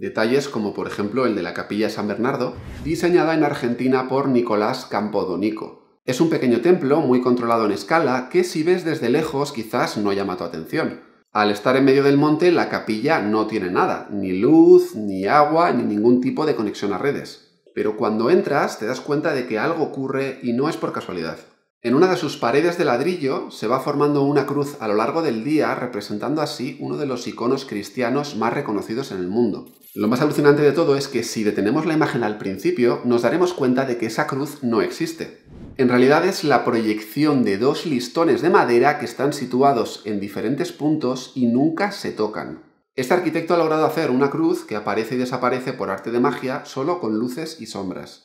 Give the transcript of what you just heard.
Detalles como por ejemplo el de la capilla San Bernardo, diseñada en Argentina por Nicolás Campodonico. Es un pequeño templo muy controlado en escala que si ves desde lejos quizás no llama tu atención. Al estar en medio del monte la capilla no tiene nada, ni luz, ni agua, ni ningún tipo de conexión a redes. Pero cuando entras te das cuenta de que algo ocurre y no es por casualidad. En una de sus paredes de ladrillo se va formando una cruz a lo largo del día, representando así uno de los iconos cristianos más reconocidos en el mundo. Lo más alucinante de todo es que si detenemos la imagen al principio, nos daremos cuenta de que esa cruz no existe. En realidad es la proyección de dos listones de madera que están situados en diferentes puntos y nunca se tocan. Este arquitecto ha logrado hacer una cruz que aparece y desaparece por arte de magia solo con luces y sombras.